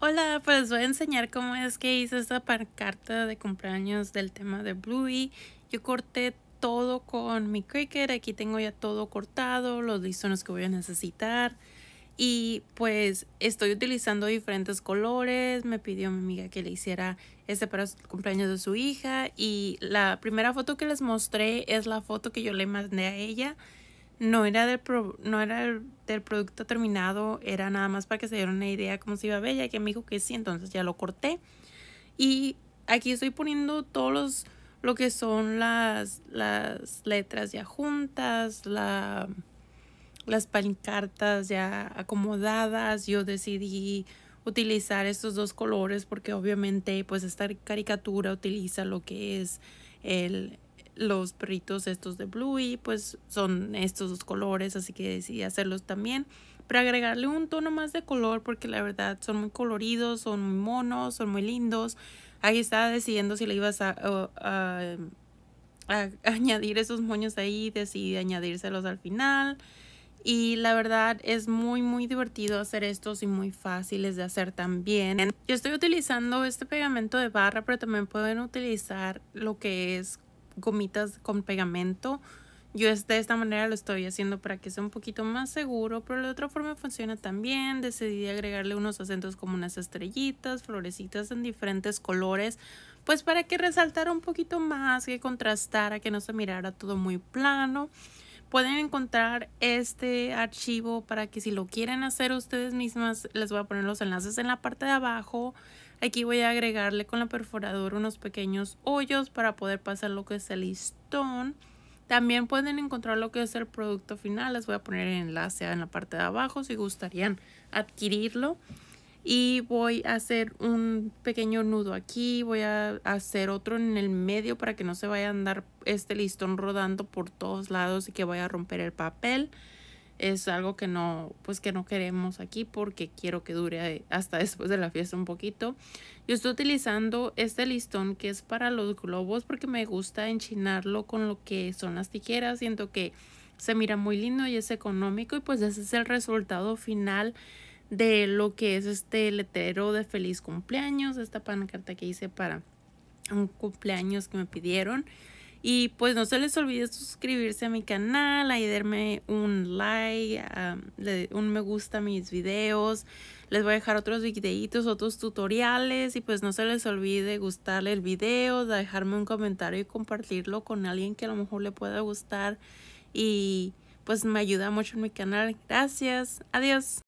Hola, pues voy a enseñar cómo es que hice esta carta de cumpleaños del tema de Bluey. Yo corté todo con mi Cricut, aquí tengo ya todo cortado, los listones que voy a necesitar. Y pues estoy utilizando diferentes colores, me pidió mi amiga que le hiciera este para el cumpleaños de su hija. Y la primera foto que les mostré es la foto que yo le mandé a ella no era del, no era del, producto terminado, era nada más para que se diera una idea cómo se iba a ver, y que me dijo que sí, entonces ya lo corté. Y aquí estoy poniendo todos los, lo que son las, las letras ya juntas, la, las pancartas ya acomodadas. Yo decidí utilizar estos dos colores porque obviamente pues esta caricatura utiliza lo que es el, los perritos estos de Bluey, pues son estos dos colores, así que decidí hacerlos también. para agregarle un tono más de color porque la verdad son muy coloridos, son muy monos, son muy lindos. Ahí estaba decidiendo si le ibas a, a, a añadir esos moños ahí, decidí añadírselos al final. Y la verdad es muy muy divertido hacer estos y muy fáciles de hacer también. Yo estoy utilizando este pegamento de barra pero también pueden utilizar lo que es gomitas con pegamento. Yo de esta manera lo estoy haciendo para que sea un poquito más seguro, pero de otra forma funciona también. Decidí agregarle unos acentos como unas estrellitas, florecitas en diferentes colores, pues para que resaltara un poquito más, que contrastara, que no se mirara todo muy plano. Pueden encontrar este archivo para que si lo quieren hacer ustedes mismas, les voy a poner los enlaces en la parte de abajo. Aquí voy a agregarle con la perforadora unos pequeños hoyos para poder pasar lo que es el listón. También pueden encontrar lo que es el producto final. Les voy a poner el enlace en la parte de abajo si gustarían adquirirlo. Y voy a hacer un pequeño nudo aquí. Voy a hacer otro en el medio para que no se vaya a andar este listón rodando por todos lados y que vaya a romper el papel es algo que no, pues que no queremos aquí porque quiero que dure hasta después de la fiesta un poquito. Yo estoy utilizando este listón que es para los globos porque me gusta enchinarlo con lo que son las tijeras. Siento que se mira muy lindo y es económico y pues ese es el resultado final de lo que es este letrero de feliz cumpleaños, esta pancarta que hice para un cumpleaños que me pidieron. Y pues no se les olvide suscribirse a mi canal, ahí darme un like, un me gusta a mis videos. Les voy a dejar otros videitos, otros tutoriales y pues no se les olvide gustarle el video, dejarme un comentario y compartirlo con alguien que a lo mejor le pueda gustar. Y pues me ayuda mucho en mi canal. Gracias. Adiós.